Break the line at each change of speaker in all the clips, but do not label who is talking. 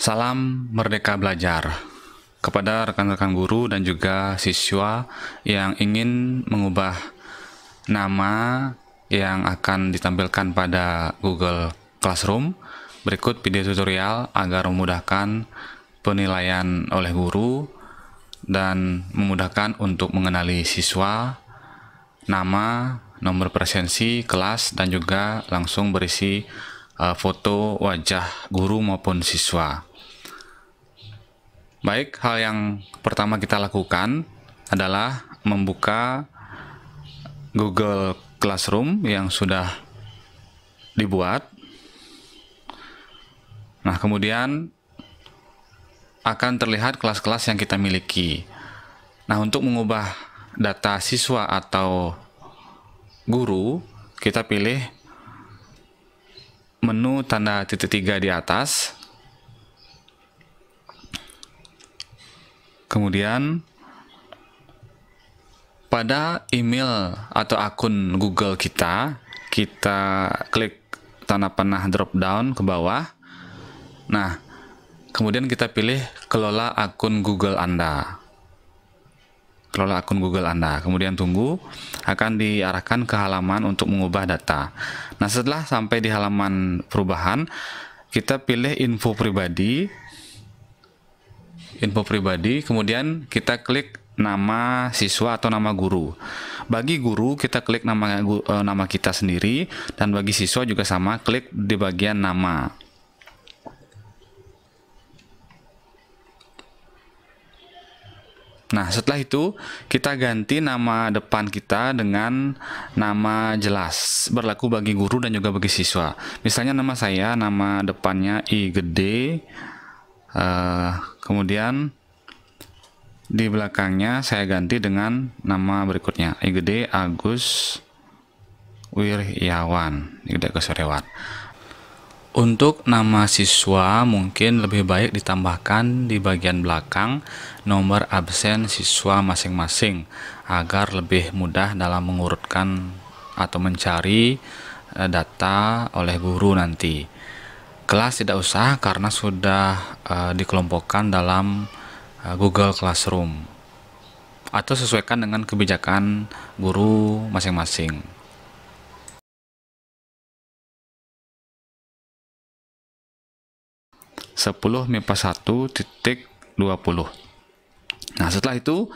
Salam Merdeka Belajar kepada rekan-rekan guru dan juga siswa yang ingin mengubah nama yang akan ditampilkan pada Google Classroom. Berikut video tutorial agar memudahkan penilaian oleh guru dan memudahkan untuk mengenali siswa, nama, nomor presensi, kelas, dan juga langsung berisi eh, foto wajah guru maupun siswa. Baik, hal yang pertama kita lakukan adalah membuka Google Classroom yang sudah dibuat. Nah, kemudian akan terlihat kelas-kelas yang kita miliki. Nah, untuk mengubah data siswa atau guru, kita pilih menu tanda titik tiga di atas, Kemudian pada email atau akun Google kita, kita klik tanda panah drop down ke bawah. Nah, kemudian kita pilih kelola akun Google Anda. Kelola akun Google Anda. Kemudian tunggu akan diarahkan ke halaman untuk mengubah data. Nah, setelah sampai di halaman perubahan, kita pilih info pribadi info pribadi, kemudian kita klik nama siswa atau nama guru. Bagi guru kita klik nama e, nama kita sendiri dan bagi siswa juga sama klik di bagian nama. Nah, setelah itu kita ganti nama depan kita dengan nama jelas, berlaku bagi guru dan juga bagi siswa. Misalnya nama saya, nama depannya I gede, Uh, kemudian di belakangnya saya ganti dengan nama berikutnya IGD Agus Wiryawan IGD Agus Wiryawan untuk nama siswa mungkin lebih baik ditambahkan di bagian belakang nomor absen siswa masing-masing agar lebih mudah dalam mengurutkan atau mencari eh, data oleh guru nanti. Kelas tidak usah karena sudah uh, dikelompokkan dalam uh, Google Classroom atau sesuaikan dengan kebijakan guru masing-masing. Sepuluh MIPA satu titik dua puluh. Nah setelah itu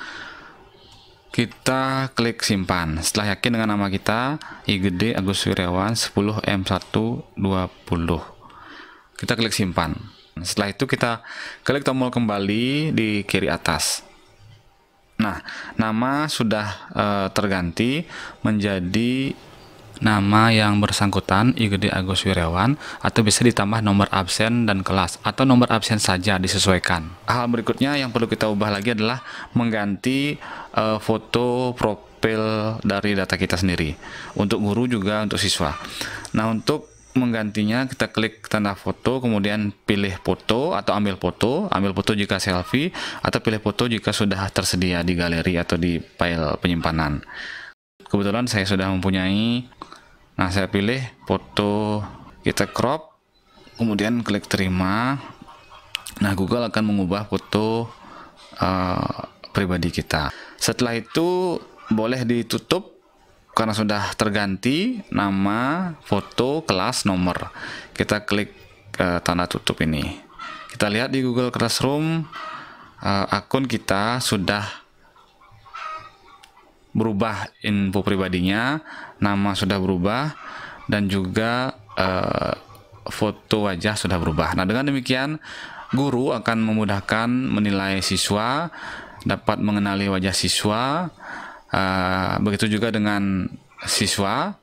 kita klik simpan. Setelah yakin dengan nama kita, igd Agus Wirawan sepuluh m dua puluh. Kita klik simpan. Setelah itu kita klik tombol kembali di kiri atas. Nah, nama sudah e, terganti menjadi nama yang bersangkutan I Agus Wirawan atau bisa ditambah nomor absen dan kelas atau nomor absen saja disesuaikan. Hal berikutnya yang perlu kita ubah lagi adalah mengganti uh, foto profil dari data kita sendiri untuk guru juga untuk siswa. Nah, untuk menggantinya kita klik tanda foto kemudian pilih foto atau ambil foto ambil foto jika selfie atau pilih foto jika sudah tersedia di galeri atau di file penyimpanan kebetulan saya sudah mempunyai nah saya pilih foto kita crop kemudian klik terima nah Google akan mengubah foto uh, pribadi kita setelah itu boleh ditutup karena sudah terganti nama, foto, kelas, nomor. Kita klik uh, tanda tutup ini. Kita lihat di Google Classroom uh, akun kita sudah berubah info pribadinya, nama sudah berubah dan juga uh, foto wajah sudah berubah. Nah, dengan demikian guru akan memudahkan menilai siswa, dapat mengenali wajah siswa Uh, begitu juga dengan siswa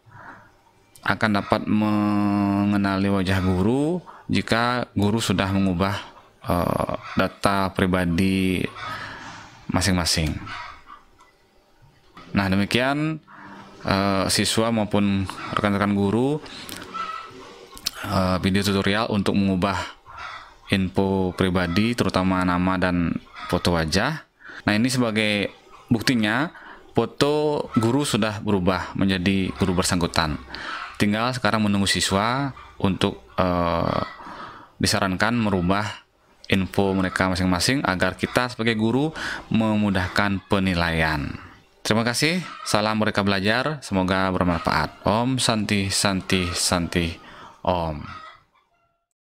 akan dapat mengenali wajah guru jika guru sudah mengubah uh, data pribadi masing-masing. Nah, demikian uh, siswa maupun rekan-rekan guru uh, video tutorial untuk mengubah info pribadi terutama nama dan foto wajah. Nah, ini sebagai buktinya foto guru sudah berubah menjadi guru bersangkutan. Tinggal sekarang menunggu siswa untuk eh, disarankan merubah info mereka masing-masing agar kita sebagai guru memudahkan penilaian. Terima kasih, salam mereka belajar, semoga bermanfaat. Om Santi Santi Santi Om.